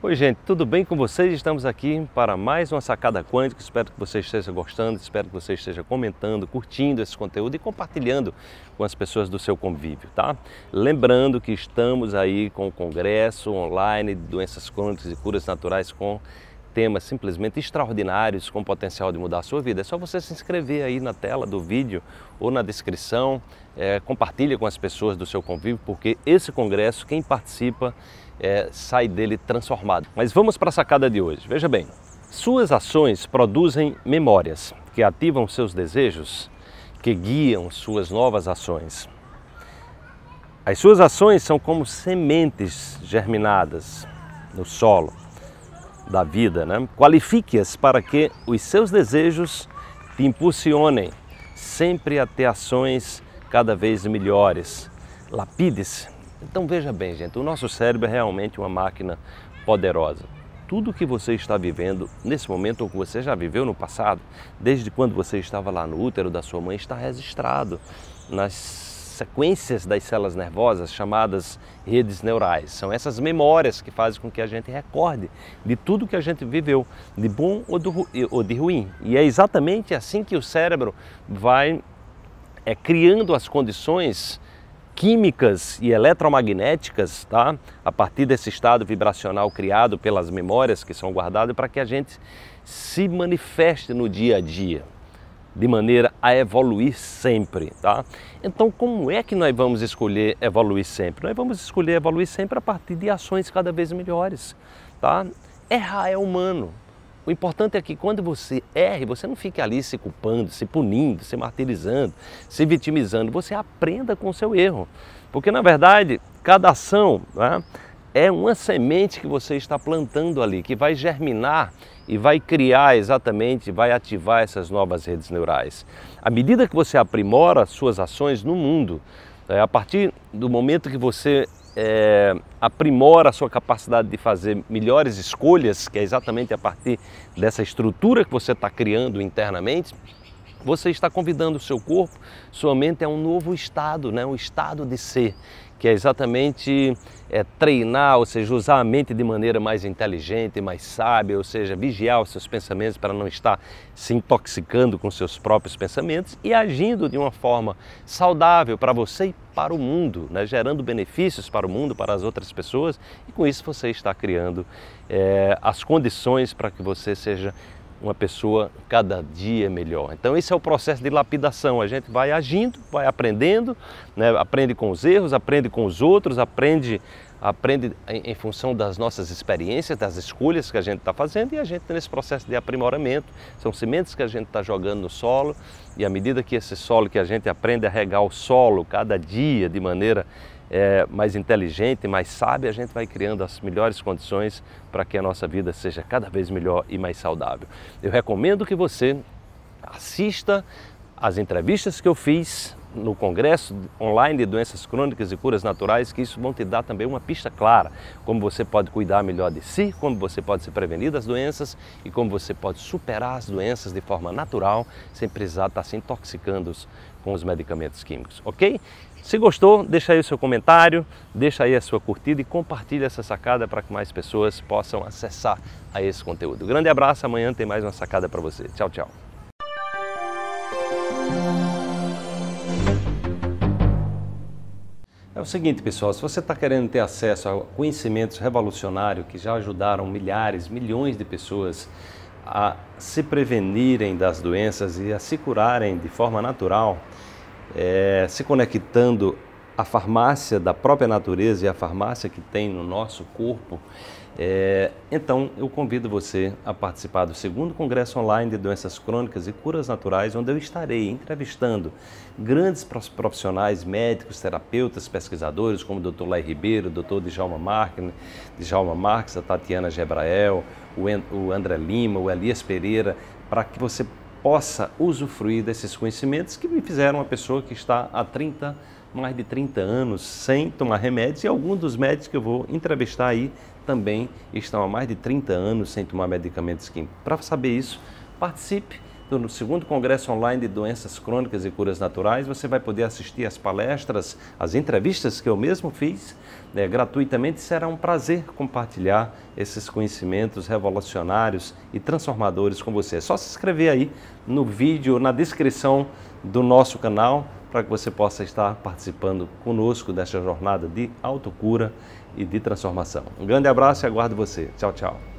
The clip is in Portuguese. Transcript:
Oi, gente, tudo bem com vocês? Estamos aqui para mais uma sacada quântica. Espero que você esteja gostando, espero que você esteja comentando, curtindo esse conteúdo e compartilhando com as pessoas do seu convívio, tá? Lembrando que estamos aí com o congresso online de doenças crônicas e curas naturais com temas simplesmente extraordinários com potencial de mudar a sua vida. É só você se inscrever aí na tela do vídeo ou na descrição, é, compartilha com as pessoas do seu convívio, porque esse congresso, quem participa, é, sai dele transformado. Mas vamos para a sacada de hoje. Veja bem, suas ações produzem memórias que ativam seus desejos, que guiam suas novas ações. As suas ações são como sementes germinadas no solo da vida. Né? Qualifique-as para que os seus desejos te impulsionem sempre a ter ações cada vez melhores. Lapide-se. Então veja bem, gente, o nosso cérebro é realmente uma máquina poderosa. Tudo que você está vivendo nesse momento ou que você já viveu no passado, desde quando você estava lá no útero da sua mãe, está registrado nas sequências das células nervosas chamadas redes neurais. São essas memórias que fazem com que a gente recorde de tudo que a gente viveu, de bom ou de ruim. E é exatamente assim que o cérebro vai é, criando as condições químicas e eletromagnéticas, tá? A partir desse estado vibracional criado pelas memórias que são guardadas para que a gente se manifeste no dia a dia de maneira a evoluir sempre, tá? Então, como é que nós vamos escolher evoluir sempre? Nós vamos escolher evoluir sempre a partir de ações cada vez melhores, tá? Errar é humano. O importante é que quando você erre, você não fique ali se culpando, se punindo, se martirizando, se vitimizando. Você aprenda com o seu erro. Porque, na verdade, cada ação, né? é uma semente que você está plantando ali, que vai germinar e vai criar exatamente, vai ativar essas novas redes neurais. À medida que você aprimora suas ações no mundo, é, a partir do momento que você é, aprimora a sua capacidade de fazer melhores escolhas, que é exatamente a partir dessa estrutura que você está criando internamente, você está convidando o seu corpo, sua mente a um novo estado, né? um estado de ser que é exatamente é, treinar, ou seja, usar a mente de maneira mais inteligente, mais sábia, ou seja, vigiar os seus pensamentos para não estar se intoxicando com seus próprios pensamentos e agindo de uma forma saudável para você e para o mundo, né? gerando benefícios para o mundo, para as outras pessoas, e com isso você está criando é, as condições para que você seja uma pessoa cada dia melhor. Então esse é o processo de lapidação. A gente vai agindo, vai aprendendo, né? aprende com os erros, aprende com os outros, aprende, aprende em, função das nossas experiências, das escolhas que a gente está fazendo e a gente nesse processo de aprimoramento. São sementes que a gente está jogando no solo e à medida que esse solo que a gente aprende a regar o solo cada dia de maneira é, mais inteligente, mais sábia, a gente vai criando as melhores condições para que a nossa vida seja cada vez melhor e mais saudável. Eu recomendo que você assista às entrevistas que eu fiz no Congresso Online de Doenças Crônicas e Curas Naturais, que isso vão te dar também uma pista clara, como você pode cuidar melhor de si, como você pode se prevenir das doenças e como você pode superar as doenças de forma natural, sem precisar estar se intoxicando com os medicamentos químicos, ok? Se gostou, deixa aí o seu comentário, deixa aí a sua curtida e compartilha essa sacada para que mais pessoas possam acessar a esse conteúdo. Grande abraço, amanhã tem mais uma sacada para você. Tchau, tchau. É o seguinte, pessoal, se você está querendo ter acesso a conhecimentos revolucionários que já ajudaram milhares, milhões de pessoas a se prevenirem das doenças e a se curarem de forma natural, é, se conectando a farmácia da própria natureza e a farmácia que tem no nosso corpo, é, então eu convido você a participar do segundo congresso online de doenças crônicas e curas naturais, onde eu estarei entrevistando grandes profissionais, médicos, terapeutas, pesquisadores, como o Dr. Lai Ribeiro, o Dr. Djalma Marques, Djalma Marques, a Tatiana Gebrael, o André Lima, o Elias Pereira, para que você possa usufruir desses conhecimentos que me fizeram uma pessoa que está há 30, mais de 30 anos sem tomar remédios e alguns dos médicos que eu vou entrevistar aí também estão há mais de 30 anos sem tomar medicamentos químicos. Para saber isso, participe então, no segundo Congresso Online de Doenças Crônicas e Curas Naturais. Você vai poder assistir às palestras, às entrevistas que eu mesmo fiz né, gratuitamente. Será um prazer compartilhar esses conhecimentos revolucionários e transformadores com você. É só se inscrever aí no vídeo, na descrição do nosso canal, para que você possa estar participando conosco desta jornada de autocura e de transformação. Um grande abraço e aguardo você. Tchau, tchau.